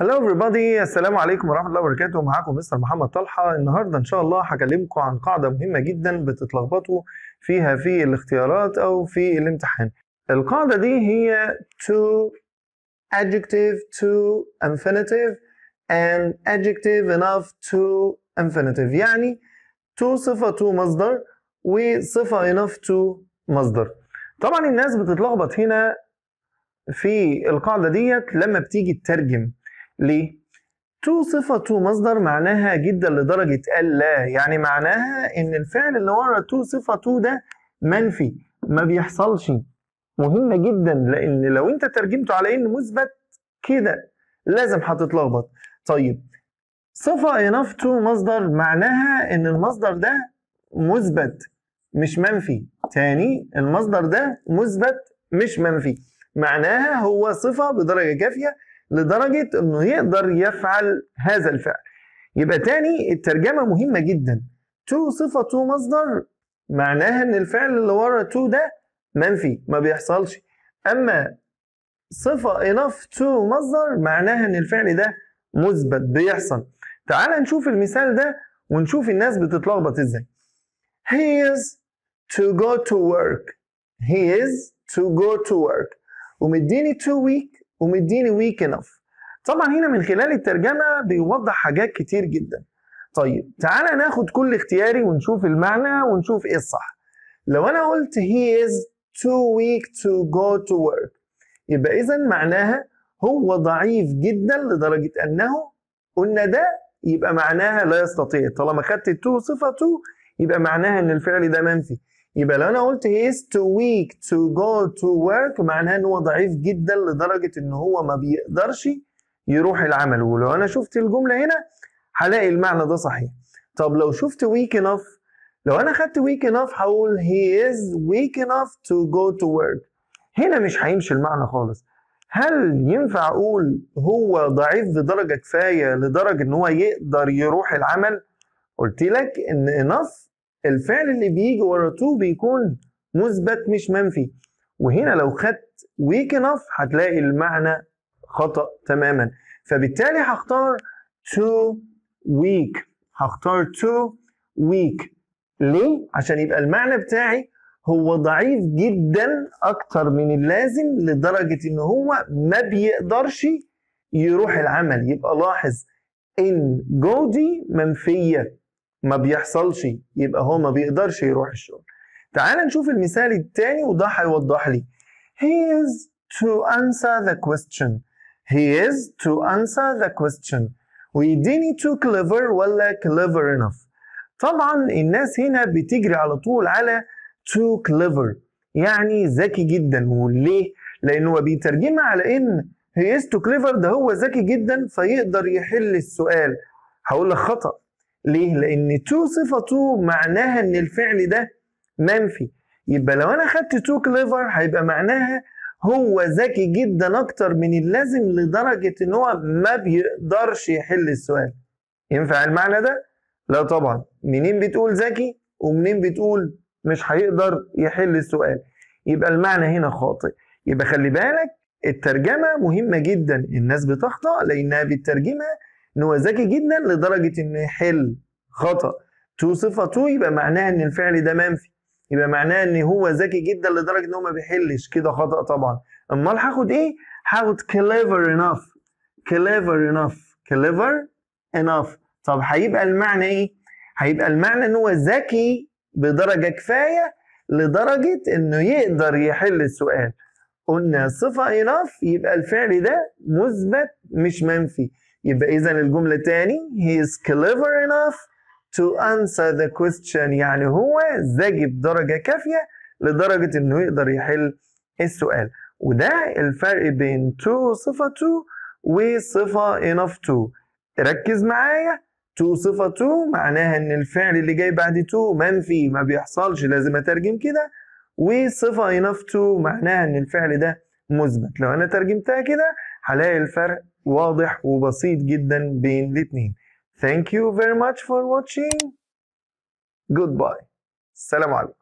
هلو everybody السلام عليكم ورحمه الله وبركاته معاكم مستر محمد طلحه النهارده ان شاء الله هكلمكم عن قاعده مهمه جدا بتتلخبطوا فيها في الاختيارات او في الامتحان القاعده دي هي to adjective to infinitive and adjective enough to infinitive يعني to صفه to مصدر وصفه enough to مصدر طبعا الناس بتتلخبط هنا في القاعده ديت لما بتيجي تترجم ليه؟ تو صفة تو مصدر معناها جدا لدرجة لا يعني معناها إن الفعل اللي ورا تو صفة تو ده منفي ما بيحصلش مهمة جدا لأن لو أنت ترجمته على إنه مثبت كده لازم هتتلخبط طيب صفة enough تو مصدر معناها إن المصدر ده مثبت مش منفي تاني المصدر ده مثبت مش منفي معناها هو صفة بدرجة كافية لدرجة انه يقدر يفعل هذا الفعل يبقى تاني الترجمة مهمة جدا تو صفة تو مصدر معناها ان الفعل اللي ورا تو ده منفي ما بيحصلش اما صفة enough تو مصدر معناها ان الفعل ده مثبت بيحصل تعال نشوف المثال ده ونشوف الناس بتتلخبط ازاي he is to go to work he is to go to work ومديني تو week ومديني ويك انف طبعا هنا من خلال الترجمه بيوضح حاجات كتير جدا طيب تعالى ناخد كل اختياري ونشوف المعنى ونشوف ايه الصح لو انا قلت هي از تو ويك تو جو تو ورك يبقى اذا معناها هو ضعيف جدا لدرجه انه قلنا ده يبقى معناها لا يستطيع طالما خدت تو صفه تو يبقى معناها ان الفعل ده منفي يبقى لو انا قلت هي از تو ويك تو جو تو ورك معناه ان هو ضعيف جدا لدرجه ان هو ما بيقدرش يروح العمل ولو انا شفت الجمله هنا هلاقي المعنى ده صحيح طب لو شفت ويك انف لو انا خدت ويك انف هقول هي از ويك انف تو جو تو ورك هنا مش هيمشي المعنى خالص هل ينفع اقول هو ضعيف بدرجه كفايه لدرجه ان هو يقدر يروح العمل قلت لك ان enough الفعل اللي بيجي ورا تو بيكون مثبت مش منفي وهنا لو خدت ويك انف هتلاقي المعنى خطأ تماما فبالتالي هختار تو ويك هختار تو ويك ليه؟ عشان يبقى المعنى بتاعي هو ضعيف جدا اكتر من اللازم لدرجة ان هو ما بيقدرش يروح العمل يبقى لاحظ ان جودي منفية ما بيحصلش يبقى هو ما بيقدرش يروح الشغل تعال نشوف المثال الثاني وده هيوضح لي he is to answer the question he is to answer the question ويديني too clever ولا clever enough طبعا الناس هنا بتجري على طول على too clever يعني ذكي جدا وليه لانه بيترجمها على ان he is too clever ده هو ذكي جدا فيقدر يحل السؤال هقول لك خطأ ليه؟ لأن تو صفة تو معناها إن الفعل ده منفي يبقى لو أنا خدت تو كليفر هيبقى معناها هو ذكي جدا أكتر من اللازم لدرجة إن هو ما بيقدرش يحل السؤال ينفع المعنى ده؟ لا طبعا منين بتقول ذكي ومنين بتقول مش هيقدر يحل السؤال يبقى المعنى هنا خاطئ يبقى خلي بالك الترجمة مهمة جدا الناس بتخطأ لأنها بتترجمها ان هو ذكي جدا لدرجه انه يحل خطا تو صفه تو يبقى معناها ان الفعل ده منفي يبقى معناها ان هو ذكي جدا لدرجه ان هو ما بيحلش كده خطا طبعا امال هاخد ايه هاخد كليفر انف كليفر انف كليفر انف طب هيبقى المعنى ايه هيبقى المعنى ان هو ذكي بدرجه كفايه لدرجه انه يقدر يحل السؤال قلنا صفه انف يبقى الفعل ده مثبت مش منفي يبقى إذا الجملة تاني he is clever enough to answer the question يعني هو ذكي بدرجة كافية لدرجة إنه يقدر يحل السؤال وده الفرق بين to صفة to وصفة enough to ركز معايا to صفة to معناها إن الفعل اللي جاي بعد to منفي ما بيحصلش لازم أترجم كده وصفة enough to معناها إن الفعل ده مثبت لو أنا ترجمتها كده هلاقي الفرق واضح وبسيط جدا بين الاثنين Thank you very much for watching Goodbye السلام عليكم